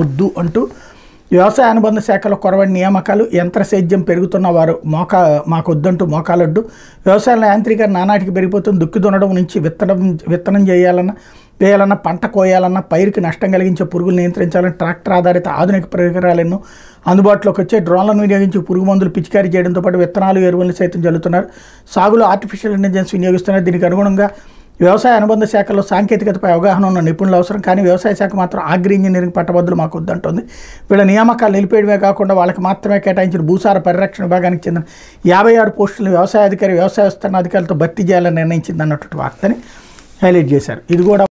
వద్దు అంటూ వ్యవసాయ అనుబంధ శాఖలో కొరవడి నియామకాలు యంత్ర సేద్యం పెరుగుతున్న వారు మోకా మాకు వద్దంటూ మోకాలడ్డు వ్యవసాయంలో యాంత్రీకరణ నానాటికి పెరిగిపోతుంది దుక్కి దున్నడం నుంచి విత్తనం విత్తనం చేయాలన్న వేయాలన్న పంట కోయాలన్న పైరుకి నష్టం కలిగించే పురుగులు నియంత్రించాలని ట్రాక్టర్ ఆధారిత ఆధునిక పరికరాలను అందుబాటులోకి వచ్చే డ్రోన్లను వినియోగించి పురుగు మందులు పిచికారీ చేయడంతో పాటు విత్తనాలు ఎరువులను సైతం జల్లుతున్నారు సాగులో ఆర్టిఫిషియల్ ఇంటెలిజెన్స్ వినియోగిస్తున్నారు దీనికి అనుగుణంగా వ్యవసాయ అనుబంధ శాఖలో సాంకేతికతపై అవగాహన ఉన్న నిపుణులు అవసరం కానీ వ్యవసాయ శాఖ మాత్రం అగ్రి ఇంజనీరింగ్ పట్టబద్దులు మాకు వద్దంటుంది వీళ్ళ నియామకాలు నిలిపేయడమే కాకుండా వాళ్ళకి మాత్రమే కేటాయించిన భూసార పరిరక్షణ విభాగానికి చెందిన యాభై ఆరు పోస్టులు వ్యవసాయ అధికారి వ్యవసాయ విస్తరణ అధికారులతో భర్తీ చేయాలని నిర్ణయించింది అన్నటువంటి వార్తని హైలైట్ చేశారు ఇది కూడా